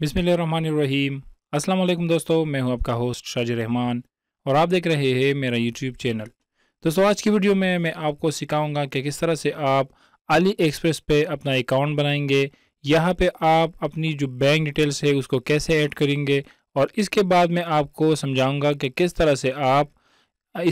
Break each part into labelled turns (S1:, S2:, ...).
S1: बिसमीम अस्सलाम दोस्तों मैं हूं आपका होस्ट शाजी रहमान और आप देख रहे हैं मेरा यूट्यूब चैनल दोस्तों आज की वीडियो में मैं आपको सिखाऊंगा कि किस तरह से आप अली एक्सप्रेस पे अपना अकाउंट बनाएंगे यहाँ पे आप अपनी जो बैंक डिटेल्स है उसको कैसे ऐड करेंगे और इसके बाद मैं आपको समझाऊँगा कि किस तरह से आप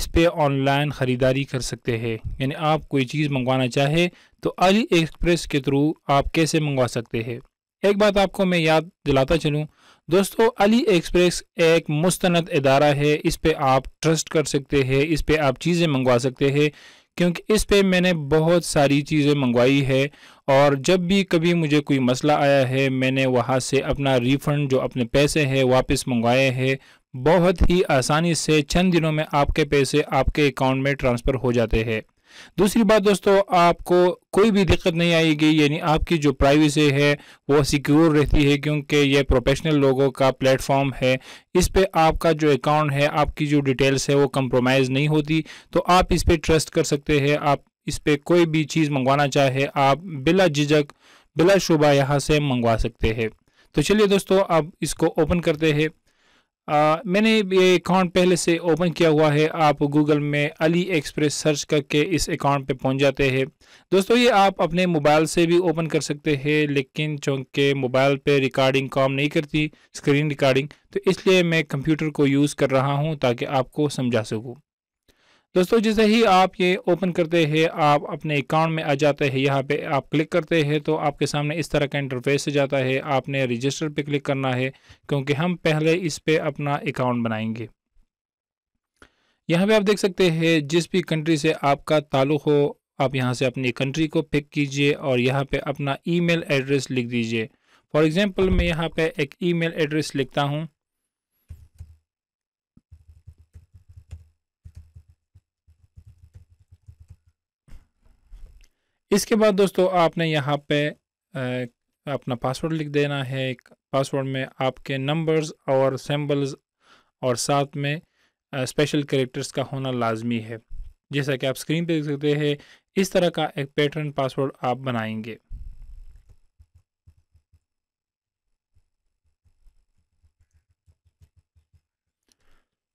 S1: इस पर ऑनलाइन ख़रीदारी कर सकते हैं यानी आप कोई चीज़ मंगवाना चाहे तो अली एक्सप्रेस के थ्रू आप कैसे मंगवा सकते हैं एक बात आपको मैं याद दिलाता चलूँ दोस्तों अली एक्सप्रेस एक मुस्तंद इदारा है इस पर आप ट्रस्ट कर सकते हैं इस पर आप चीज़ें मंगवा सकते हैं क्योंकि इस पे मैंने बहुत सारी चीज़ें मंगवाई है और जब भी कभी मुझे कोई मसला आया है मैंने वहाँ से अपना रिफ़ंड जो अपने पैसे हैं वापस मंगवाए हैं बहुत ही आसानी से चंद दिनों में आपके पैसे आपके अकाउंट में ट्रांसफ़र हो जाते हैं दूसरी बात दोस्तों आपको कोई भी दिक्कत नहीं आएगी यानी आपकी जो प्राइवेसी है वो सिक्योर रहती है क्योंकि ये प्रोफेशनल लोगों का प्लेटफॉर्म है इस पे आपका जो अकाउंट है आपकी जो डिटेल्स है वो कंप्रोमाइज़ नहीं होती तो आप इस पर ट्रस्ट कर सकते हैं आप इस पर कोई भी चीज़ मंगवाना चाहे आप बिला झिझक बिला शुबा यहाँ से मंगवा सकते हैं तो चलिए दोस्तों आप इसको ओपन करते हैं आ, मैंने ये अकाउंट पहले से ओपन किया हुआ है आप गूगल में अली एक्सप्रेस सर्च करके इस अकाउंट पे पहुंच जाते हैं दोस्तों ये आप अपने मोबाइल से भी ओपन कर सकते हैं लेकिन चूँकि मोबाइल पे रिकॉर्डिंग काम नहीं करती स्क्रीन रिकॉर्डिंग तो इसलिए मैं कंप्यूटर को यूज़ कर रहा हूँ ताकि आपको समझा सकूँ दोस्तों जैसे ही आप ये ओपन करते हैं आप अपने अकाउंट में आ जाते हैं यहाँ पे आप क्लिक करते हैं तो आपके सामने इस तरह का इंटरफेस जाता है आपने रजिस्टर पे क्लिक करना है क्योंकि हम पहले इस पे अपना अकाउंट बनाएंगे यहाँ पे आप देख सकते हैं जिस भी कंट्री से आपका ताल्लुक हो आप यहाँ से अपनी कंट्री को पिक कीजिए और यहाँ पे अपना ई एड्रेस लिख दीजिए फॉर एग्जाम्पल मैं यहाँ पे एक ई एड्रेस लिखता हूँ इसके बाद दोस्तों आपने यहाँ पे अपना पासवर्ड लिख देना है पासवर्ड में आपके नंबर्स और सैम्बल्स और साथ में स्पेशल करेक्टर्स का होना लाजमी है जैसा कि आप स्क्रीन पे देख सकते हैं इस तरह का एक पैटर्न पासवर्ड आप बनाएंगे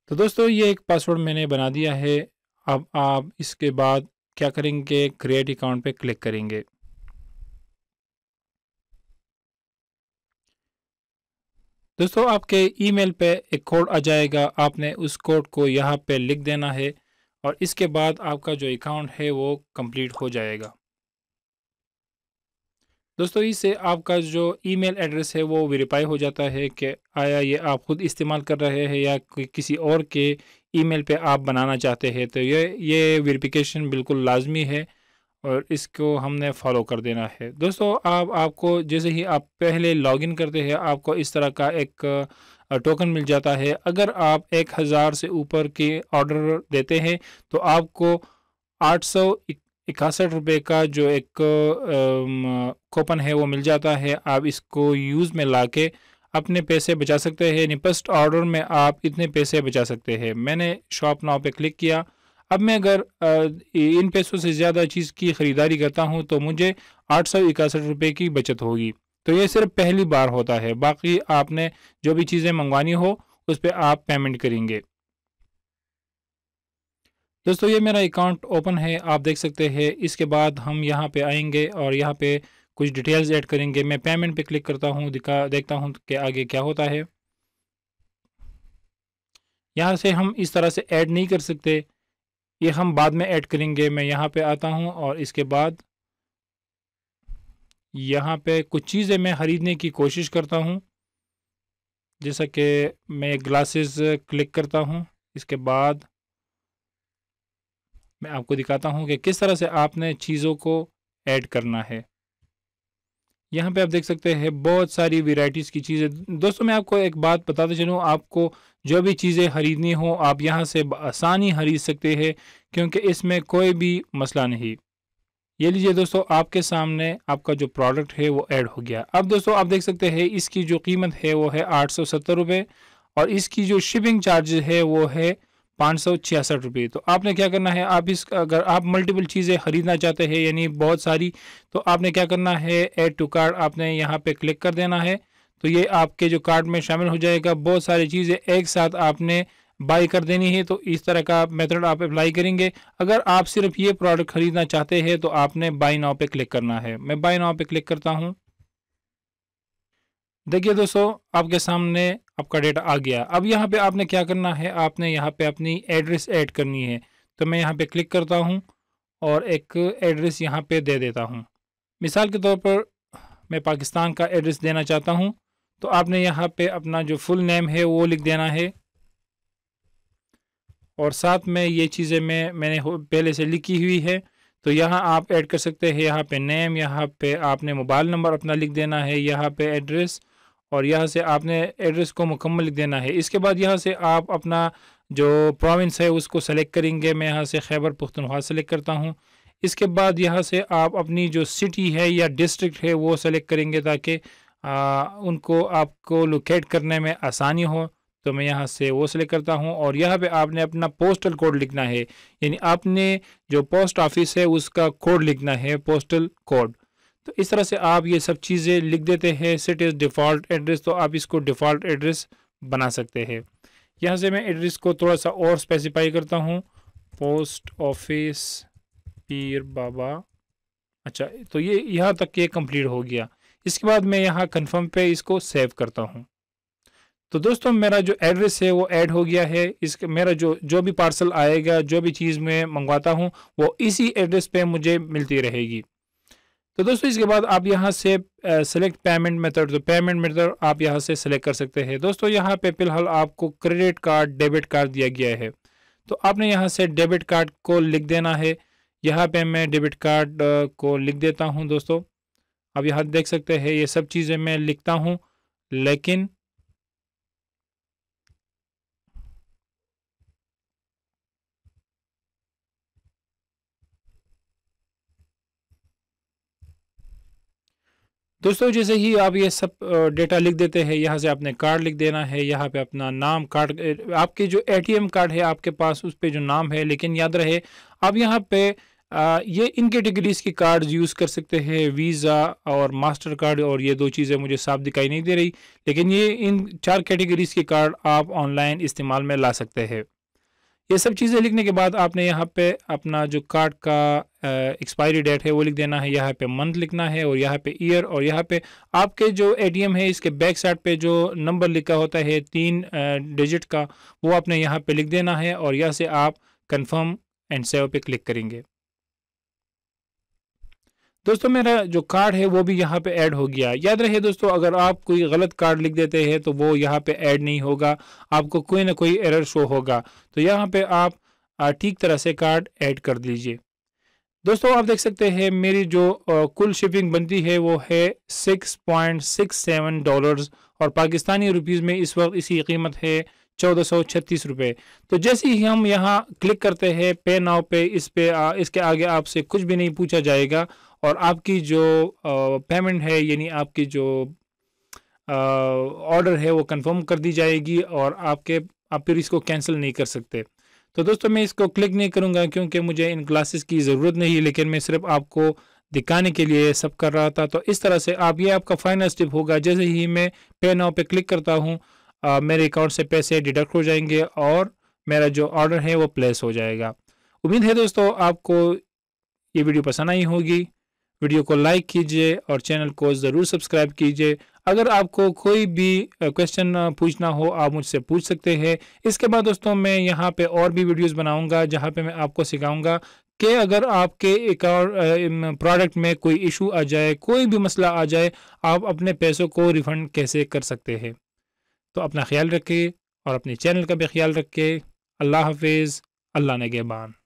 S1: तो दोस्तों ये एक पासवर्ड मैंने बना दिया है अब आप इसके बाद क्या करेंगे क्रिएट अकाउंट पे क्लिक करेंगे दोस्तों आपके ईमेल पे एक कोड आ जाएगा आपने उस कोड को यहाँ पे लिख देना है और इसके बाद आपका जो अकाउंट है वो कंप्लीट हो जाएगा दोस्तों इससे आपका जो ईमेल एड्रेस है वो वेरीफाई हो जाता है कि आया ये आप ख़ुद इस्तेमाल कर रहे हैं या किसी और के ईमेल पे आप बनाना चाहते हैं तो ये ये वेरिफिकेशन बिल्कुल लाजमी है और इसको हमने फॉलो कर देना है दोस्तों आप आपको जैसे ही आप पहले लॉगिन करते हैं आपको इस तरह का एक टोकन मिल जाता है अगर आप एक हज़ार से ऊपर के ऑर्डर देते हैं तो आपको आठ सौ इकसठ रुपये का जो एक कोपन है वो मिल जाता है आप इसको यूज़ में ला के अपने पैसे बचा सकते हैं निपस्ट ऑर्डर में आप इतने पैसे बचा सकते हैं मैंने शॉप नाव पे क्लिक किया अब मैं अगर इन पैसों से ज़्यादा चीज़ की ख़रीदारी करता हूँ तो मुझे आठ सौ इकसठ की बचत होगी तो ये सिर्फ पहली बार होता है बाकी आपने जो भी चीज़ें मंगवानी हो उस पर आप पेमेंट करेंगे दोस्तों ये मेरा अकाउंट ओपन है आप देख सकते हैं इसके बाद हम यहाँ पे आएंगे और यहाँ पे कुछ डिटेल्स ऐड करेंगे मैं पेमेंट पे क्लिक करता हूँ दिखा देखता हूँ कि आगे क्या होता है यहाँ से हम इस तरह से ऐड नहीं कर सकते ये हम बाद में ऐड करेंगे मैं यहाँ पे आता हूँ और इसके बाद यहाँ पे कुछ चीज़ें मैं ख़रीदने की कोशिश करता हूँ जैसा कि मैं ग्लासेस क्लिक करता हूँ इसके बाद मैं आपको दिखाता हूँ कि किस तरह से आपने चीज़ों को ऐड करना है यहाँ पे आप देख सकते हैं बहुत सारी वेराइटीज़ की चीज़ें दोस्तों मैं आपको एक बात बताते चलूँ आपको जो भी चीज़ें खरीदनी हो आप यहाँ से आसानी खरीद सकते हैं क्योंकि इसमें कोई भी मसला नहीं ये लीजिए दोस्तों आपके सामने आपका जो प्रोडक्ट है वो ऐड हो गया अब दोस्तों आप देख सकते हैं इसकी जो कीमत है वो है आठ सौ सत्तर रुपये और इसकी जो शिपिंग चार्जेस है वो है पाँच सौ छियासठ तो आपने क्या करना है आप इस अगर आप मल्टीपल चीज़ें ख़रीदना चाहते हैं यानी बहुत सारी तो आपने क्या करना है ऐड टू कार्ड आपने यहाँ पे क्लिक कर देना है तो ये आपके जो कार्ड में शामिल हो जाएगा बहुत सारी चीज़ें एक साथ आपने बाई कर देनी है तो इस तरह का मेथड आप अप्लाई करेंगे अगर आप सिर्फ ये प्रोडक्ट ख़रीदना चाहते हैं तो आपने बाई नाव पे क्लिक करना है मैं बाई नाव पे क्लिक करता हूँ देखिए दोस्तों आपके सामने आपका डेटा आ गया अब यहाँ पे आपने क्या करना है आपने यहाँ पे अपनी एड्रेस ऐड करनी है तो मैं यहाँ पे क्लिक करता हूँ और एक एड्रेस यहाँ पे दे देता हूँ मिसाल के तौर पर मैं पाकिस्तान का एड्रेस देना चाहता हूँ तो आपने यहाँ पे अपना जो फुल नेम है वो लिख देना है और साथ में ये चीज़ें मैं मैंने पहले से लिखी हुई है तो यहाँ आप ऐड कर सकते हैं यहाँ पे नेम यहाँ पे आपने मोबाइल नंबर अपना लिख देना है यहाँ पे एड्रेस और यहाँ से आपने एड्रेस को मुकम्मल लिख देना है इसके बाद यहाँ से आप अपना जो प्रोविंस है उसको सेलेक्ट करेंगे मैं यहाँ से खैबर पुख्तनख्वा सेलेक्ट करता हूँ इसके बाद यहाँ से आप अपनी जो सिटी है या डिस्ट्रिक्ट है वो सेलेक्ट करेंगे ताकि उनको आपको लोकेट करने में आसानी हो तो मैं यहाँ से वो सेलेक्ट करता हूँ और यहाँ पे आपने अपना पोस्टल कोड लिखना है यानी आपने जो पोस्ट ऑफिस है उसका कोड लिखना है पोस्टल कोड तो इस तरह से आप ये सब चीज़ें लिख देते हैं सेट इज़ डिफ़ॉल्ट एड्रेस तो आप इसको डिफ़ॉल्ट एड्रेस बना सकते हैं यहाँ से मैं एड्रेस को थोड़ा सा और स्पेसिफाई करता हूँ पोस्ट ऑफिस पीर बाबा अच्छा तो ये यहाँ तक ये कंप्लीट हो गया इसके बाद मैं यहाँ कंफर्म पे इसको सेव करता हूँ तो दोस्तों मेरा जो एड्रेस है वो ऐड हो गया है इस मेरा जो जो भी पार्सल आएगा जो भी चीज़ मैं मंगवाता हूँ वो इसी एड्रेस पे मुझे मिलती रहेगी तो दोस्तों इसके बाद आप यहाँ से सेलेक्ट पेमेंट मेथड तो पेमेंट मेथड आप यहाँ से सेलेक्ट कर सकते हैं दोस्तों यहाँ पे फिलहाल आपको क्रेडिट कार्ड डेबिट कार्ड दिया गया है तो आपने यहाँ से डेबिट कार्ड को लिख देना है यहाँ पे मैं डेबिट कार्ड को लिख देता हूँ दोस्तों आप यहाँ देख सकते हैं ये सब चीज़ें मैं लिखता हूँ लेकिन दोस्तों जैसे ही आप ये सब डेटा लिख देते हैं यहाँ से आपने कार्ड लिख देना है यहाँ पे अपना नाम कार्ड आपके जो एटीएम कार्ड है आपके पास उस पर जो नाम है लेकिन याद रहे आप यहाँ पे आ, ये इन कैटेगरीज़ के कार्ड यूज़ कर सकते हैं वीज़ा और मास्टर कार्ड और ये दो चीज़ें मुझे साफ दिखाई नहीं दे रही लेकिन ये इन चार कैटेगरीज़ के कार्ड आप ऑनलाइन इस्तेमाल में ला सकते हैं ये सब चीज़ें लिखने के बाद आपने यहाँ पे अपना जो कार्ड का एक्सपायरी डेट है वो लिख देना है यहाँ पे मंथ लिखना है और यहाँ पे ईयर और यहाँ पे आपके जो एटीएम है इसके बैक साइड पे जो नंबर लिखा होता है तीन डिजिट का वो आपने यहाँ पे लिख देना है और यहाँ से आप कन्फर्म एंड सेव पे क्लिक करेंगे दोस्तों मेरा जो कार्ड है वो भी यहाँ पे ऐड हो गया याद रहे दोस्तों अगर आप कोई गलत कार्ड लिख देते हैं तो वो यहाँ पे ऐड नहीं होगा आपको कोई ना कोई एरर शो होगा तो यहाँ पे आप ठीक तरह से कार्ड ऐड कर दीजिए दोस्तों आप देख सकते हैं मेरी जो कुल शिपिंग बनती है वो है 6.67 डॉलर्स और पाकिस्तानी रुपीज़ में इस वक्त इसकी कीमत है चौदह सौ छत्तीस रुपये तो जैसे ही हम यहाँ क्लिक करते हैं पे नाव पे इस पे आ, इसके आगे आपसे कुछ भी नहीं पूछा जाएगा और आपकी जो पेमेंट है यानी आपकी जो ऑर्डर है वो कंफर्म कर दी जाएगी और आपके आप फिर इसको कैंसिल नहीं कर सकते तो दोस्तों मैं इसको क्लिक नहीं करूँगा क्योंकि मुझे इन क्लासेस की ज़रूरत नहीं लेकिन मैं सिर्फ आपको दिखाने के लिए सब कर रहा था तो इस तरह से आप ये आपका फाइनल स्टेप होगा जैसे ही मैं पे नाव पे क्लिक करता हूँ मेरे अकाउंट से पैसे डिडक्ट हो जाएंगे और मेरा जो ऑर्डर है वो प्लेस हो जाएगा उम्मीद है दोस्तों आपको ये वीडियो पसंद आई होगी वीडियो को लाइक कीजिए और चैनल को ज़रूर सब्सक्राइब कीजिए अगर आपको कोई भी क्वेश्चन पूछना हो आप मुझसे पूछ सकते हैं इसके बाद दोस्तों मैं यहाँ पे और भी वीडियोस बनाऊंगा जहाँ पे मैं आपको सिखाऊंगा कि अगर आपके एक और प्रोडक्ट में कोई इशू आ जाए कोई भी मसला आ जाए आप अपने पैसों को रिफंड कैसे कर सकते हैं तो अपना ख्याल रखें और अपने चैनल का भी ख्याल रखें अल्लाह हाफिज़ अल्लाह नगेबान